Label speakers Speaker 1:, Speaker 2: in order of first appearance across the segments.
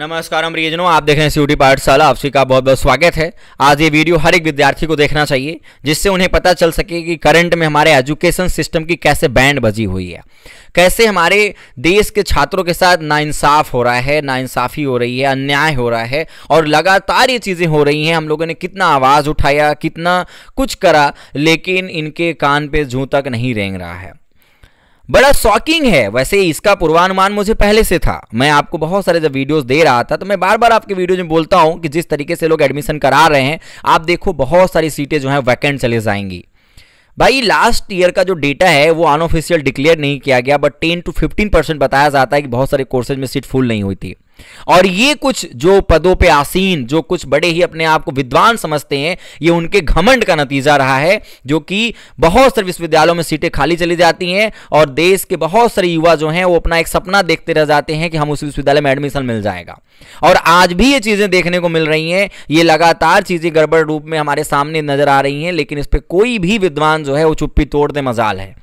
Speaker 1: नमस्कार हम रिजनों आप देख रहे हैं सीयूटी पाठशाला आप सभी का बहुत बहुत स्वागत है आज ये वीडियो हर एक विद्यार्थी को देखना चाहिए जिससे उन्हें पता चल सके कि करंट में हमारे एजुकेशन सिस्टम की कैसे बैंड बजी हुई है कैसे हमारे देश के छात्रों के साथ नाइंसाफ हो रहा है नाइंसाफ़ी हो रही है अन्याय हो रहा है और लगातार ये चीज़ें हो रही हैं हम लोगों ने कितना आवाज़ उठाया कितना कुछ करा लेकिन इनके कान पर जूँ तक नहीं रेंग रहा है बड़ा शॉकिंग है वैसे इसका पूर्वानुमान मुझे पहले से था मैं आपको बहुत सारे जब वीडियोस दे रहा था तो मैं बार बार आपके वीडियो में बोलता हूं कि जिस तरीके से लोग एडमिशन करा रहे हैं आप देखो बहुत सारी सीटें जो है वैकेंट चले जाएंगी भाई लास्ट ईयर का जो डेटा है वो अनऑफिशियल डिक्लेयर नहीं किया गया but ten to fifteen percent बताया जाता है कि बहुत सारे कोर्सेज में सीट फुल नहीं हुई थी और ये कुछ जो पदों पे आसीन जो कुछ बड़े ही अपने आप को विद्वान समझते हैं ये उनके घमंड का नतीजा रहा है जो कि बहुत सारे विश्वविद्यालयों में सीटें खाली चली जाती हैं और देश के बहुत सारे युवा जो हैं वो अपना एक सपना देखते रह जाते हैं कि हम उस विश्वविद्यालय में एडमिशन मिल जाएगा और आज भी ये चीज़ें देखने को मिल रही हैं ये लगातार चीज़ें गड़बड़ रूप में हमारे सामने नजर आ रही हैं लेकिन इस पर कोई भी विद्वान जो है वो चुप्पी तोड़ दे मजाल है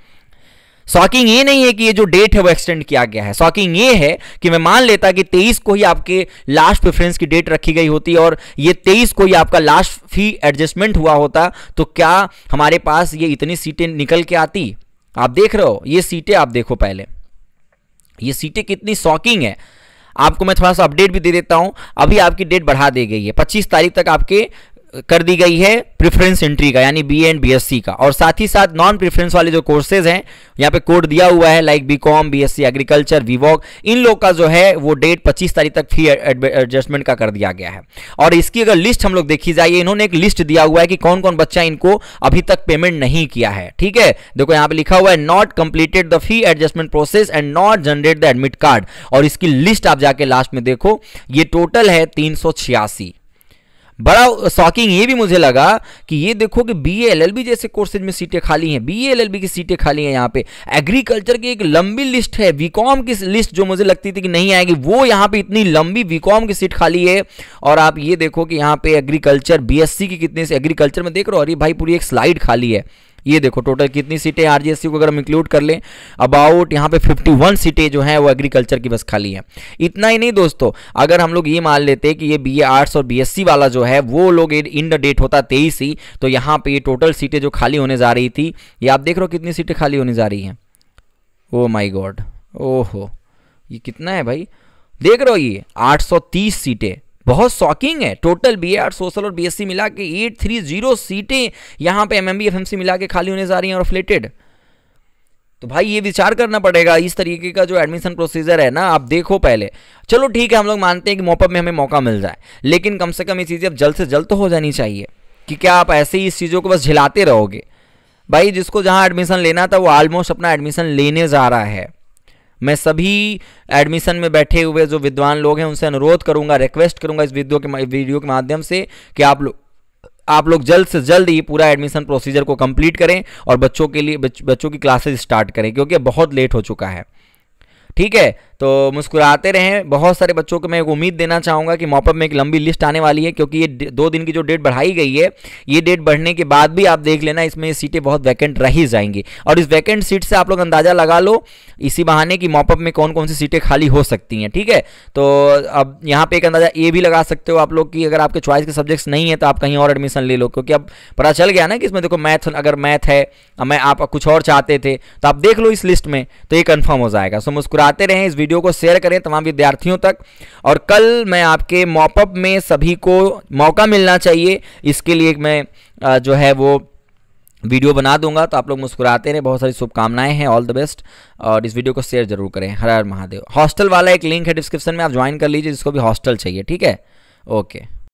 Speaker 1: शॉकिंग ये नहीं है कि ये जो डेट है वो एक्सटेंड किया गया है शॉकिंग ये है कि मैं मान लेता कि 23 को ही आपके लास्ट प्रेफरेंस की डेट रखी गई होती और ये 23 को ही आपका लास्ट फी एडजस्टमेंट हुआ होता तो क्या हमारे पास ये इतनी सीटें निकल के आती आप देख रहे हो ये सीटें आप देखो पहले ये सीटें कितनी शॉकिंग है आपको मैं थोड़ा सा अपडेट भी दे देता हूं अभी आपकी डेट बढ़ा दी गई है 25 तारीख तक आपके कर दी गई है प्रेफरेंस एंट्री का यानी बी एंड बी का और साथ ही साथ नॉन प्रेफरेंस वाले जो कोर्सेज हैं यहाँ पे कोड दिया हुआ है like B com B agriculture वीवॉक इन लोग का जो है वो डेट 25 तारीख तक फी एडजस्टमेंट का कर दिया गया है और इसकी अगर लिस्ट हम लोग देखी जाइए इन्होंने एक लिस्ट दिया हुआ है कि कौन कौन बच्चा इनको अभी तक पेमेंट नहीं किया है ठीक है देखो यहाँ पे लिखा हुआ है not completed the fee adjustment process and not generate the admit card और इसकी लिस्ट आप जाके लास्ट में देखो ये टोटल है तीन बड़ा शॉकिंग ये भी मुझे लगा कि ये देखो कि बी एल एल बी जैसे कोर्सेज में सीटें खाली हैं बी एल एल बी की सीटें खाली हैं यहाँ पे एग्रीकल्चर की एक लंबी लिस्ट है कॉम की लिस्ट जो मुझे लगती थी कि नहीं आएगी वो यहाँ पे इतनी लंबी कॉम की सीट खाली है और आप ये देखो कि यहाँ पे एग्रीकल्चर बी एस सी की कितने से एग्रीकल्चर में देख रहे हो अरे भाई पूरी एक स्लाइड खाली है ये देखो टोटल कितनी सीटें आरजीएससी को अगर हम इंक्लूड कर लें अबाउट यहाँ पे 51 सीटें जो हैं वो एग्रीकल्चर की बस खाली हैं इतना ही नहीं दोस्तों अगर हम लोग ये मान लेते कि ये बी आर्ट्स और बीएससी वाला जो है वो लोग इन द डेट होता तेईस ही तो यहाँ पे ये टोटल सीटें जो खाली होने जा रही थी ये आप देख रहे हो कितनी सीटें खाली होने जा रही हैं ओ माई गॉड ओहो ये कितना है भाई देख रहे हो ये आठ सीटें बहुत शॉकिंग है टोटल बी और सोशल और बीएससी मिला के एट थ्री जीरो सीटें यहाँ पे एमएमबी एफएमसी मिला के खाली होने जा रही हैं और फ्लेटेड तो भाई ये विचार करना पड़ेगा इस तरीके का जो एडमिशन प्रोसीजर है ना आप देखो पहले चलो ठीक है हम लोग मानते हैं कि मोपअप में हमें मौका मिल जाए लेकिन कम से कम ये चीज़ें अब जल्द से जल्द तो हो जानी चाहिए कि क्या आप ऐसे ही इस चीज़ों को बस झिलाते रहोगे भाई जिसको जहाँ एडमिशन लेना था वो ऑलमोस्ट अपना एडमिशन लेने जा रहा है मैं सभी एडमिशन में बैठे हुए जो विद्वान लोग हैं उनसे अनुरोध करूंगा रिक्वेस्ट करूंगा इस वीडियो के वीडियो के माध्यम से कि आप लोग आप लोग जल्द से जल्द ये पूरा एडमिशन प्रोसीजर को कंप्लीट करें और बच्चों के लिए बच, बच्चों की क्लासेस स्टार्ट करें क्योंकि बहुत लेट हो चुका है ठीक है तो मुस्कुराते रहें बहुत सारे बच्चों को मैं एक उम्मीद देना चाहूँगा कि मॉपअप में एक लंबी लिस्ट आने वाली है क्योंकि ये दो दिन की जो डेट बढ़ाई गई है ये डेट बढ़ने के बाद भी आप देख लेना इसमें सीटें बहुत वैकेंट रह ही जाएंगी और इस वैकेंट सीट से आप लोग अंदाज़ा लगा लो इसी बहाने कि मॉपअप में कौन कौन सी सीटें खाली हो सकती हैं ठीक है तो अब यहाँ पर एक अंदाज़ा ये भी लगा सकते हो आप लोग कि अगर आपके चॉइस के सब्जेक्ट्स नहीं है तो आप कहीं और एडमिशन ले लो क्योंकि अब पता चल गया ना कि इसमें देखो मैथ अगर मैथ है मैं आप कुछ और चाहते थे तो आप देख लो इस लिस्ट में तो ये कन्फर्म हो जाएगा सो मुस्कुराते रहें इस वीडियो को शेयर करें तमाम विद्यार्थियों तक और कल मैं आपके मॉपअप में सभी को मौका मिलना चाहिए इसके लिए मैं जो है वो वीडियो बना दूंगा तो आप लोग मुस्कुराते रहे बहुत सारी शुभकामनाएं हैं ऑल द बेस्ट और इस वीडियो को शेयर जरूर करें हर हर महादेव हॉस्टल वाला एक लिंक है डिस्क्रिप्शन में आप ज्वाइन कर लीजिए जिसको भी हॉस्टल चाहिए ठीक है ओके